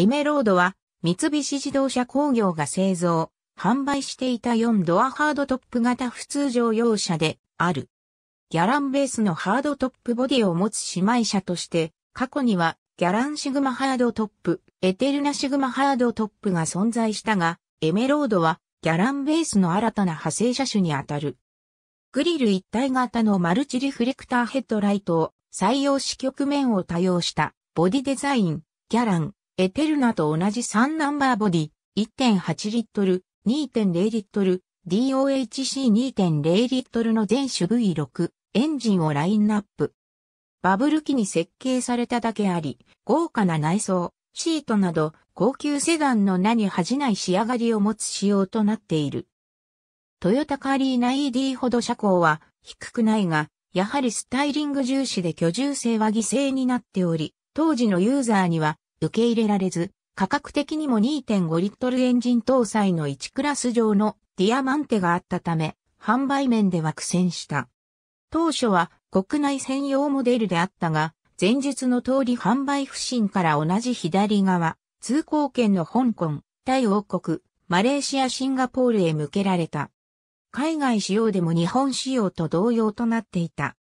エメロードは三菱自動車工業が製造、販売していた4ドアハードトップ型普通乗用車である。ギャランベースのハードトップボディを持つ姉妹車として、過去にはギャランシグマハードトップ、エテルナシグマハードトップが存在したが、エメロードはギャランベースの新たな派生車種にあたる。グリル一体型のマルチリフレクターヘッドライトを採用し局面を多用したボディデザイン、ギャラン、エテルナと同じ3ナンバーボディ、1.8リットル、2.0リットル、DOHC2.0 リットルの全種 V6 エンジンをラインナップ。バブル機に設計されただけあり、豪華な内装、シートなど高級セダンの名に恥じない仕上がりを持つ仕様となっている。トヨタカリーナ ED ほど車高は低くないが、やはりスタイリング重視で居住性は犠牲になっており、当時のユーザーには受け入れられず、価格的にも2.5リットルエンジン搭載の1クラス上のディアマンテがあったため、販売面では苦戦した。当初は国内専用モデルであったが、前述の通り販売不振から同じ左側、通行券の香港、タイ王国、マレーシアシンガポールへ向けられた。海外仕様でも日本仕様と同様となっていた。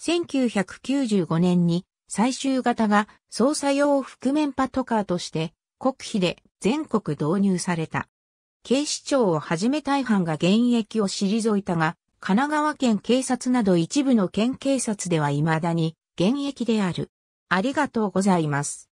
1995年に最終型が操作用覆面パトカーとして国費で全国導入された。警視庁をはじめ大半が現役を退いたが、神奈川県警察など一部の県警察では未だに現役である。ありがとうございます。